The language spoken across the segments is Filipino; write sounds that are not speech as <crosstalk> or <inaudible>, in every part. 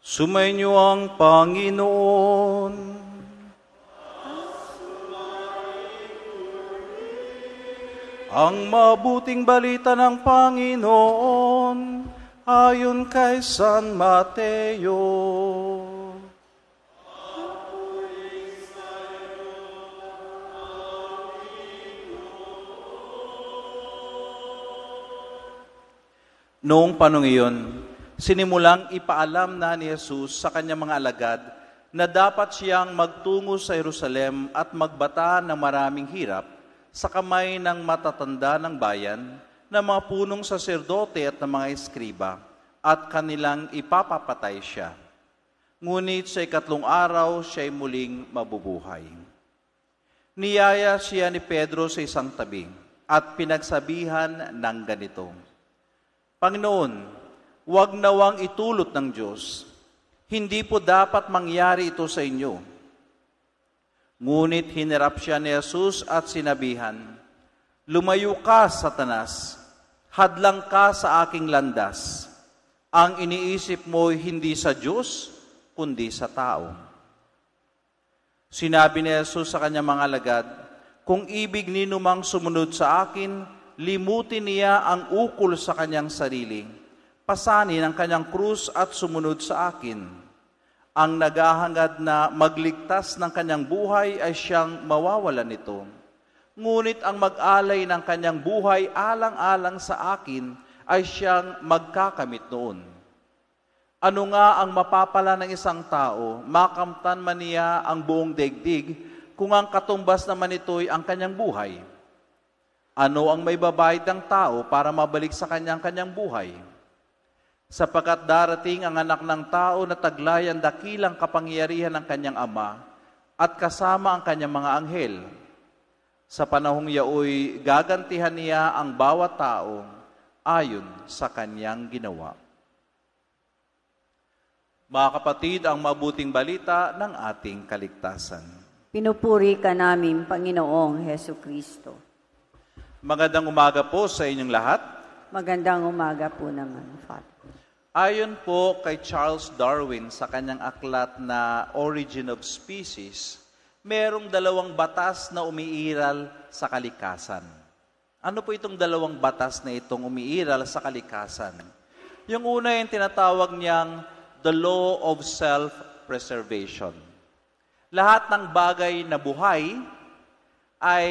Sumainyo ang Panginoon. Ang mabuting balita ng Panginoon ayon kay San Mateo. Noong panong iyon, sinimulang ipaalam na ni Jesus sa kanyang mga alagad na dapat siyang magtungo sa Jerusalem at magbata ng maraming hirap sa kamay ng matatanda ng bayan, ng mga punong saserdote at ng mga eskriba, at kanilang ipapapatay siya. Ngunit sa ikatlong araw, siya'y muling mabubuhay. Niyaya siya ni Pedro sa isang tabi at pinagsabihan ng ganito, Panginoon, wag nawang itulot ng Diyos. Hindi po dapat mangyari ito sa inyo. Ngunit hinirap siya ni Jesus at sinabihan, Lumayo ka, Satanas, hadlang ka sa aking landas. Ang iniisip mo hindi sa Diyos, kundi sa tao. Sinabi ni Jesus sa kanyang mga alagad, Kung ibig ninumang sumunod sa akin, limutin niya ang ukol sa kanyang sarili pasanin ang kanyang krus at sumunod sa akin. Ang naghahangad na magligtas ng kanyang buhay ay siyang mawawalan nito. Ngunit ang mag-alay ng kanyang buhay alang-alang sa akin ay siyang magkakamit noon. Ano nga ang mapapala ng isang tao, makamtan man niya ang buong daigdig, kung ang katumbas naman ito'y ang kanyang buhay? Ano ang may babayad ng tao para mabalik sa kanyang kanyang buhay? sapagkat darating ang anak ng tao na taglay ang dakilang kapangyarihan ng kanyang ama at kasama ang kanyang mga anghel. Sa panahong yaoy, gagantihan niya ang bawat tao ayon sa kanyang ginawa. Mga kapatid, ang mabuting balita ng ating kaligtasan. Pinupuri ka namin, Panginoong Heso Kristo. Magandang umaga po sa inyong lahat. Magandang umaga po naman, Father. Ayon po kay Charles Darwin sa kanyang aklat na Origin of Species, merong dalawang batas na umiiral sa kalikasan. Ano po itong dalawang batas na itong umiiral sa kalikasan? Yung una yung tinatawag niyang the law of self-preservation. Lahat ng bagay na buhay ay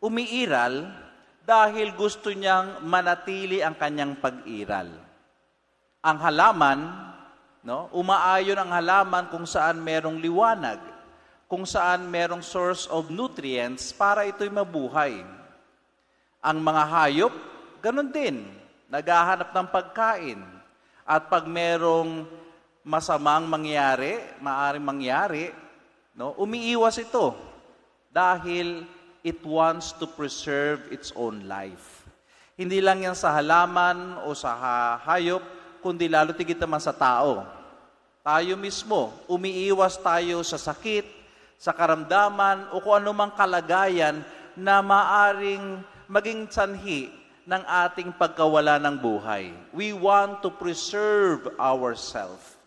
umiiral dahil gusto niyang manatili ang kanyang pag-iral ang halaman, no? umaayon ang halaman kung saan merong liwanag, kung saan merong source of nutrients para ito'y mabuhay. Ang mga hayop, ganun din, naghahanap ng pagkain. At pag merong masamang mangyari, maaring mangyari, no, umiiwas ito dahil it wants to preserve its own life. Hindi lang yan sa halaman o sa hayop, kundi lalo tigit naman sa tao. Tayo mismo, umiiwas tayo sa sakit, sa karamdaman, o kung anumang kalagayan na maaring maging sanhi ng ating pagkawala ng buhay. We want to preserve ourselves.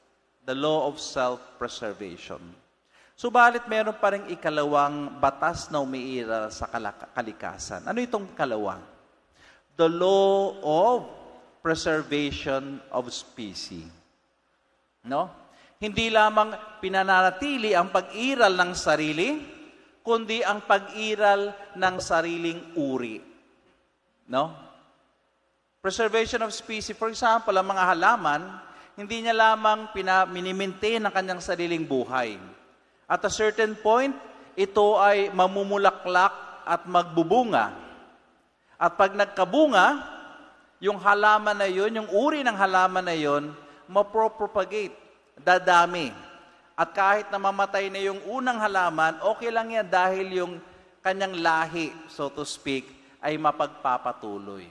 The law of self-preservation. Subalit meron pa rin ikalawang batas na umiira sa kalikasan. Ano itong kalawa? The law of preservation of species. No? Hindi lamang pinananatili ang pag-iral ng sarili, kundi ang pag-iral ng sariling uri. No? Preservation of species, for example, ang mga halaman, hindi niya lamang pinaminimaintain ang kanyang sariling buhay. At a certain point, ito ay mamumulaklak at magbubunga. At pag nagkabunga, yung halaman na yun, yung uri ng halaman na yun, mapropropagate, dadami. At kahit na mamatay na yung unang halaman, okay lang yan dahil yung kanyang lahi, so to speak, ay mapagpapatuloy.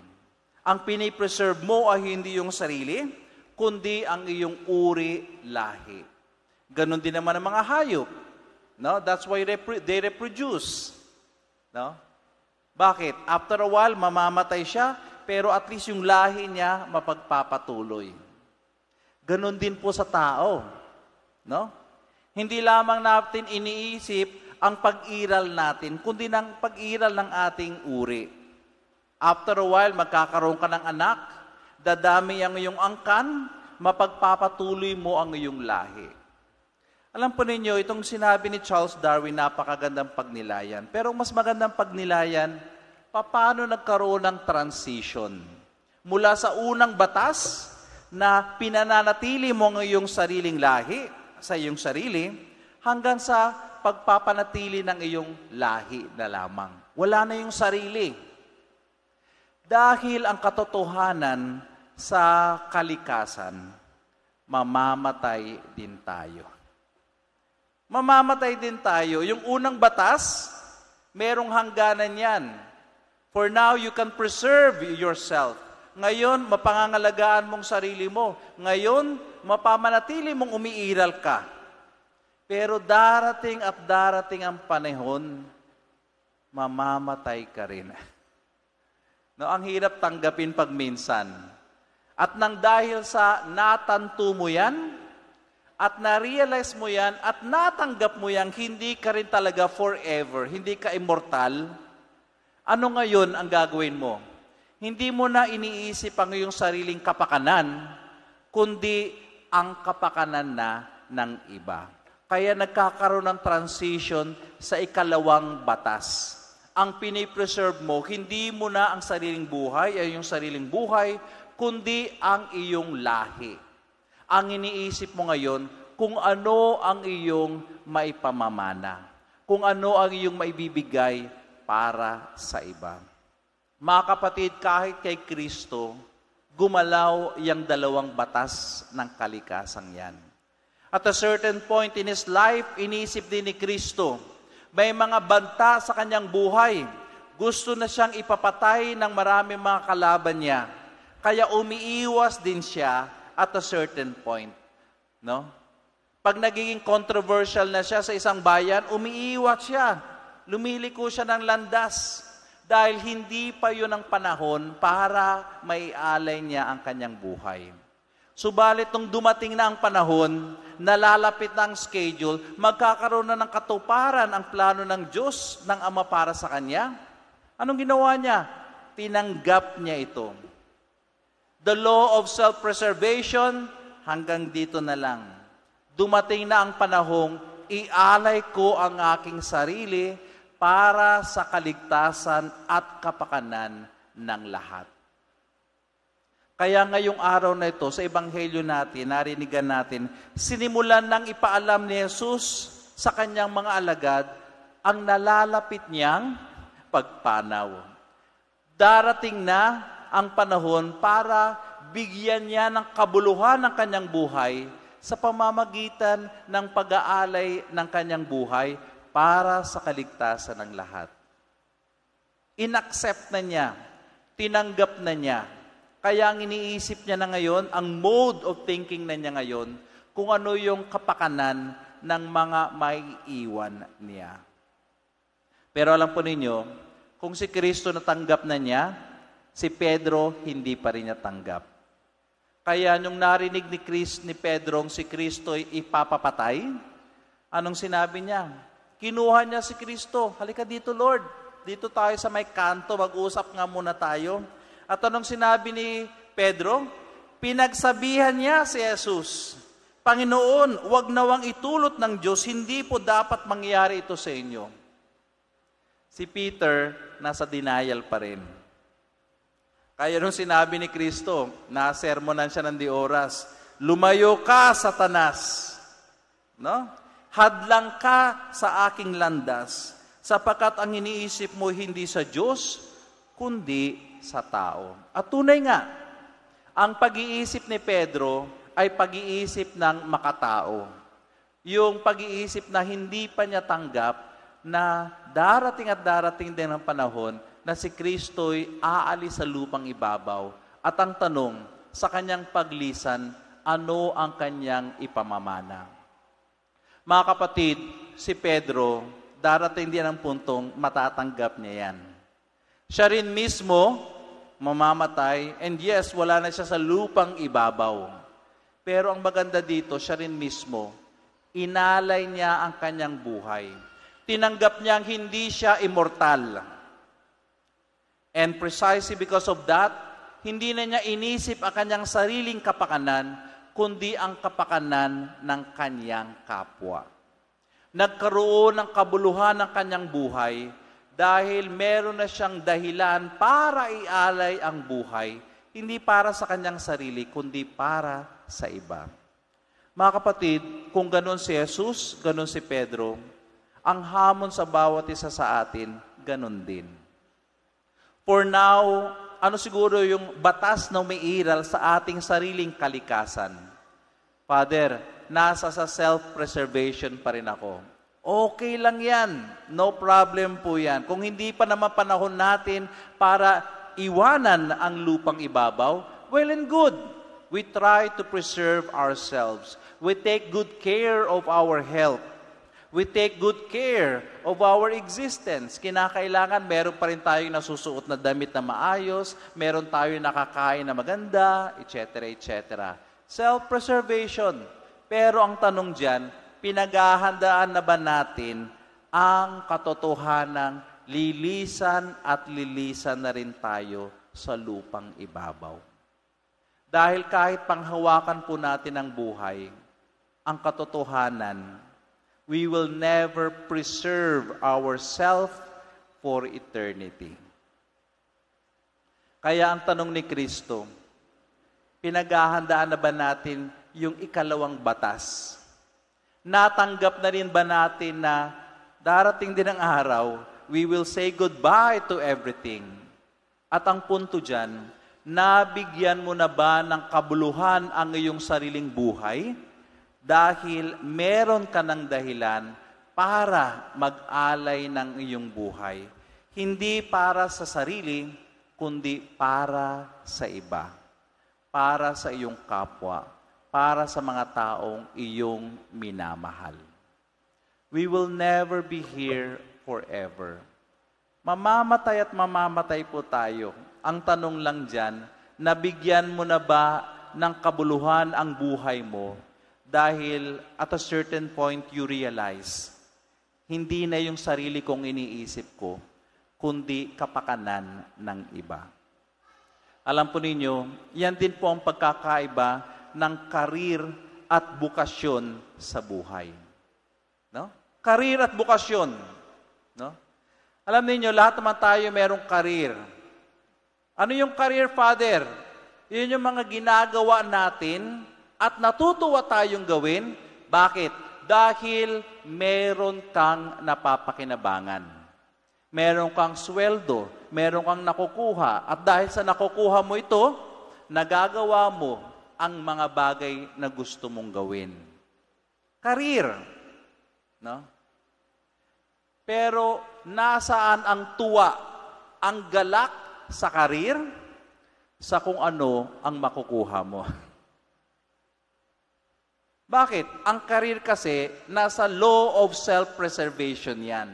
Ang pinipreserve mo ay hindi yung sarili, kundi ang iyong uri lahi. Ganon din naman ang mga hayop. No? That's why they reproduce. No? Bakit? After a while, mamamatay siya, pero at least yung lahi niya mapagpapatuloy. Ganon din po sa tao. No? Hindi lamang natin iniisip ang pag-iral natin, kundi ng pag-iral ng ating uri. After a while, magkakaroon ka ng anak, dadami ang iyong angkan, mapagpapatuloy mo ang iyong lahi. Alam po ninyo, itong sinabi ni Charles Darwin, napakagandang pagnilayan. Pero mas magandang pagnilayan, paano nagkaroon ng transition mula sa unang batas na pinananatili mo ng iyong sariling lahi sa iyong sarili hanggang sa pagpapanatili ng iyong lahi na lamang. Wala na yung sarili. Dahil ang katotohanan sa kalikasan, mamamatay din tayo. Mamamatay din tayo. Yung unang batas, merong hangganan yan For now, you can preserve yourself. Ngayon, mapangangalagaan mong sarili mo. Ngayon, mapamanatili mong umiiral ka. Pero darating at darating ang panahon, mamamatay ka rin. <laughs> No, ang hirap tanggapin pag minsan. At nang dahil sa natanto mo yan, at na-realize mo yan, at natanggap mo yan, hindi ka rin talaga forever, hindi ka immortal, ano ngayon ang gagawin mo? Hindi mo na iniisip ang iyong sariling kapakanan, kundi ang kapakanan na ng iba. Kaya nagkakaroon ng transition sa ikalawang batas. Ang pinipreserve mo, hindi mo na ang sariling buhay, ay yung sariling buhay, kundi ang iyong lahi. Ang iniisip mo ngayon, kung ano ang iyong maipamamana, kung ano ang iyong maibibigay para sa iba. Mga kapatid, kahit kay Kristo, gumalaw yung dalawang batas ng kalikasang yan. At a certain point in his life, inisip din ni Kristo, may mga banta sa kanyang buhay. Gusto na siyang ipapatay ng marami mga kalaban niya. Kaya umiiwas din siya at a certain point. No? Pag nagiging controversial na siya sa isang bayan, umiiwas siya Lumili ko siya ng landas dahil hindi pa yun ang panahon para maialay niya ang kanyang buhay. Subalit nung dumating na ang panahon, nalalapit na ang schedule, magkakaroon na ng katuparan ang plano ng Diyos ng Ama para sa Kanya. Anong ginawa niya? Tinanggap niya ito. The law of self-preservation, hanggang dito na lang. Dumating na ang panahong, ialay ko ang aking sarili para sa kaligtasan at kapakanan ng lahat. Kaya ngayong araw na ito, sa Ebanghelyo natin, narinigan natin, sinimulan ng ipaalam ni Jesus sa kanyang mga alagad ang nalalapit niyang pagpanaw. Darating na ang panahon para bigyan niya ng kabuluhan ng kanyang buhay sa pamamagitan ng pag-aalay ng kanyang buhay para sa kaligtasan ng lahat. Inaccept na niya, tinanggap na niya. Kaya ang iniisip niya na ngayon, ang mode of thinking na niya ngayon, kung ano yung kapakanan ng mga may iwan niya. Pero alam po ninyo, kung si Kristo natanggap na niya, si Pedro hindi pa rin niya tanggap. Kaya nung narinig ni Chris, ni Pedro si Kristo'y ipapapatay, anong sinabi niya? Kinuha niya si Kristo. Halika dito, Lord. Dito tayo sa may kanto, mag-usap nga muna tayo. At anong sinabi ni Pedro? Pinagsabihan niya si Jesus, Panginoon, wag nawang itulot ng Diyos, hindi po dapat mangyari ito sa inyo. Si Peter, nasa denial pa rin. Kaya nung sinabi ni Kristo, na sermonan siya ng di oras, lumayo ka, satanas. No? hadlang ka sa aking landas, sapakat ang iniisip mo hindi sa Diyos, kundi sa tao. At tunay nga, ang pag-iisip ni Pedro ay pag-iisip ng makatao. Yung pag-iisip na hindi pa niya tanggap na darating at darating din ang panahon na si Kristo'y aalis sa lupang ibabaw. At ang tanong, sa kanyang paglisan, ano ang kanyang ipamamana? Mga kapatid, si Pedro, darating din ang puntong matatanggap niya yan. Siya rin mismo, mamamatay, and yes, wala na siya sa lupang ibabaw. Pero ang maganda dito, siya rin mismo, inalay niya ang kanyang buhay. Tinanggap niyang hindi siya immortal. And precisely because of that, hindi na niya inisip ang kanyang sariling kapakanan, kundi ang kapakanan ng kanyang kapwa. Nagkaroon ng kabuluhan ng kanyang buhay dahil meron na siyang dahilan para ialay ang buhay, hindi para sa kanyang sarili, kundi para sa iba. Mga kapatid, kung ganon si Jesus, ganon si Pedro, ang hamon sa bawat isa sa atin, ganon din. For now, ano siguro yung batas na umiiral sa ating sariling kalikasan. Father, nasa sa self-preservation pa rin ako. Okay lang yan. No problem po yan. Kung hindi pa naman panahon natin para iwanan ang lupang ibabaw, well and good. We try to preserve ourselves. We take good care of our health we take good care of our existence. Kinakailangan meron pa rin tayong nasusuot na damit na maayos, meron tayong nakakain na maganda, etc. etc. Self-preservation. Pero ang tanong dyan, pinaghahandaan na ba natin ang katotohanang lilisan at lilisan na rin tayo sa lupang ibabaw? Dahil kahit panghawakan po natin ang buhay, ang katotohanan we will never preserve ourselves for eternity. Kaya ang tanong ni Kristo, pinaghahandaan na ba natin yung ikalawang batas? Natanggap na rin ba natin na darating din ang araw, we will say goodbye to everything. At ang punto dyan, nabigyan mo na ba ng kabuluhan ang iyong sariling buhay? dahil meron ka ng dahilan para mag-alay ng iyong buhay. Hindi para sa sarili, kundi para sa iba. Para sa iyong kapwa. Para sa mga taong iyong minamahal. We will never be here forever. Mamamatay at mamamatay po tayo. Ang tanong lang dyan, nabigyan mo na ba ng kabuluhan ang buhay mo dahil at a certain point you realize, hindi na yung sarili kong iniisip ko, kundi kapakanan ng iba. Alam po ninyo, yan din po ang pagkakaiba ng karir at bukasyon sa buhay. No? Karir at bukasyon. No? Alam niyo lahat naman tayo merong karir. Ano yung career, Father? Yun yung mga ginagawa natin at natutuwa tayong gawin. Bakit? Dahil meron kang napapakinabangan. Meron kang sweldo, meron kang nakukuha. At dahil sa nakukuha mo ito, nagagawa mo ang mga bagay na gusto mong gawin. Career. No? Pero nasaan ang tuwa, ang galak sa career? sa kung ano ang makukuha mo. <laughs> Bakit? Ang career kasi, nasa law of self-preservation yan.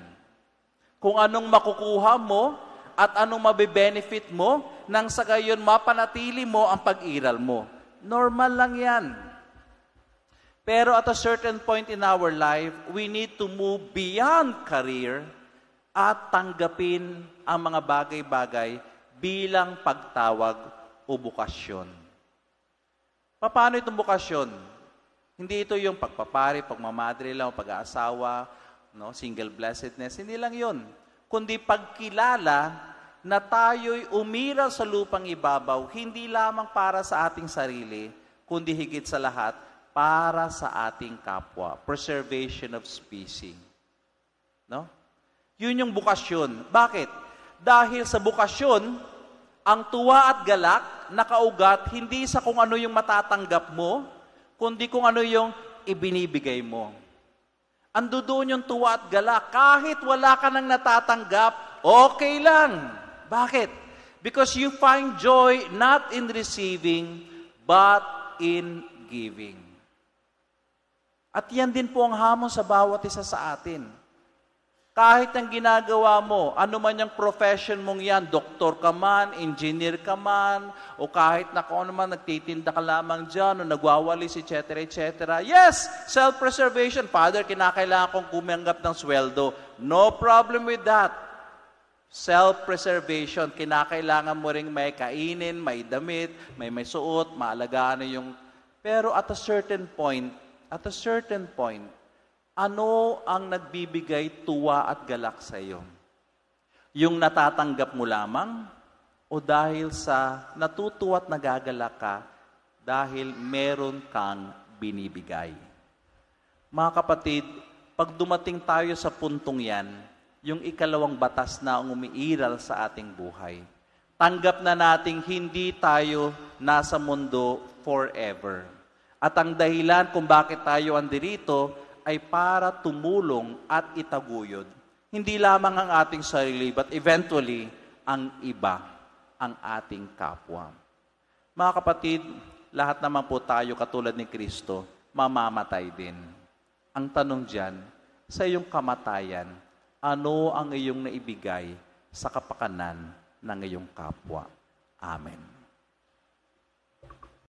Kung anong makukuha mo at anong mabe mo, nang sa gayon mapanatili mo ang pag-iral mo. Normal lang yan. Pero at a certain point in our life, we need to move beyond career at tanggapin ang mga bagay-bagay bilang pagtawag o bukasyon. Paano itong bukasyon? Hindi ito yung pagpapare, pagmamadre lang, pag-aasawa, no? single blessedness. Hindi lang yon Kundi pagkilala na tayo'y umira sa lupang ibabaw, hindi lamang para sa ating sarili, kundi higit sa lahat, para sa ating kapwa. Preservation of species. No? Yun yung bukasyon. Bakit? Dahil sa bukasyon, ang tuwa at galak, nakaugat, hindi sa kung ano yung matatanggap mo, kundi kung ano yung ibinibigay mo. Ando doon yung tuwa at gala. Kahit wala ka nang natatanggap, okay lang. Bakit? Because you find joy not in receiving, but in giving. At yan din po ang hamon sa bawat isa sa atin. Kahit ang ginagawa mo, ano man yung profession mong yan, doktor ka man, engineer ka man, o kahit na kung ano man, nagtitinda ka lamang dyan, o nagwawalis, etc., etc. Yes, self-preservation. Father, kinakailangan kong kumanggap ng sweldo. No problem with that. Self-preservation, kinakailangan mo ring may kainin, may damit, may may suot, maalagaan yung... Pero at a certain point, at a certain point, ano ang nagbibigay tuwa at galak sa iyo? Yung natatanggap mo lamang o dahil sa natutuwa at nagagalak ka dahil meron kang binibigay? Mga kapatid, pag dumating tayo sa puntong yan, yung ikalawang batas na umiiral sa ating buhay, tanggap na nating hindi tayo nasa mundo forever. At ang dahilan kung bakit tayo andirito ay para tumulong at itaguyod. Hindi lamang ang ating sarili, but eventually, ang iba, ang ating kapwa. Mga kapatid, lahat naman po tayo katulad ni Kristo, mamamatay din. Ang tanong diyan, sa iyong kamatayan, ano ang iyong naibigay sa kapakanan ng iyong kapwa? Amen.